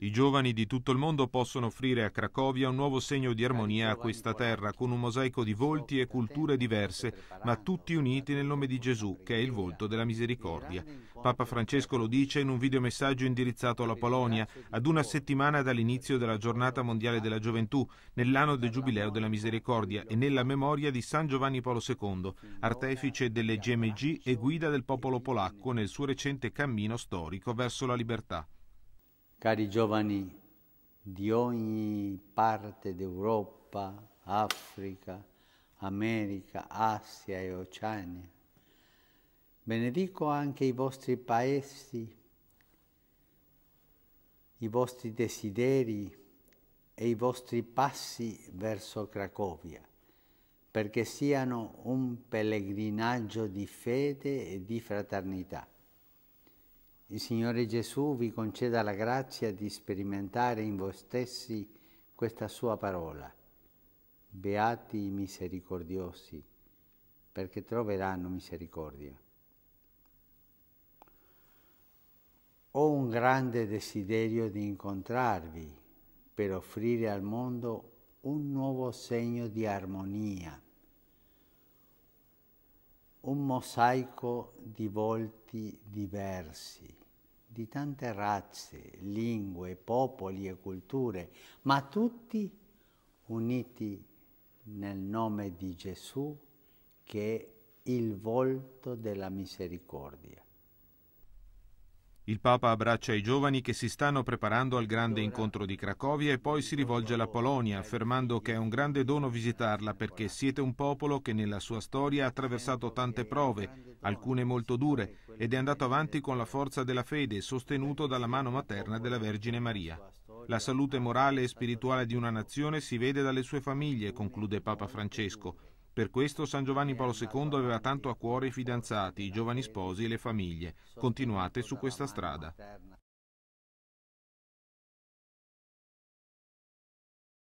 I giovani di tutto il mondo possono offrire a Cracovia un nuovo segno di armonia a questa terra, con un mosaico di volti e culture diverse, ma tutti uniti nel nome di Gesù, che è il volto della misericordia. Papa Francesco lo dice in un videomessaggio indirizzato alla Polonia, ad una settimana dall'inizio della Giornata Mondiale della Gioventù, nell'anno del Giubileo della Misericordia e nella memoria di San Giovanni Paolo II, artefice delle GMG e guida del popolo polacco nel suo recente cammino storico verso la libertà cari giovani di ogni parte d'Europa, Africa, America, Asia e Oceania. Benedico anche i vostri paesi, i vostri desideri e i vostri passi verso Cracovia, perché siano un pellegrinaggio di fede e di fraternità. Il Signore Gesù vi conceda la grazia di sperimentare in voi stessi questa sua parola. Beati i misericordiosi, perché troveranno misericordia. Ho un grande desiderio di incontrarvi per offrire al mondo un nuovo segno di armonia, un mosaico di volti diversi di tante razze, lingue, popoli e culture, ma tutti uniti nel nome di Gesù che è il volto della misericordia. Il Papa abbraccia i giovani che si stanno preparando al grande incontro di Cracovia e poi si rivolge alla Polonia, affermando che è un grande dono visitarla perché siete un popolo che nella sua storia ha attraversato tante prove, alcune molto dure, ed è andato avanti con la forza della fede, sostenuto dalla mano materna della Vergine Maria. La salute morale e spirituale di una nazione si vede dalle sue famiglie, conclude Papa Francesco per questo San Giovanni Paolo II aveva tanto a cuore i fidanzati, i giovani sposi e le famiglie. Continuate su questa strada.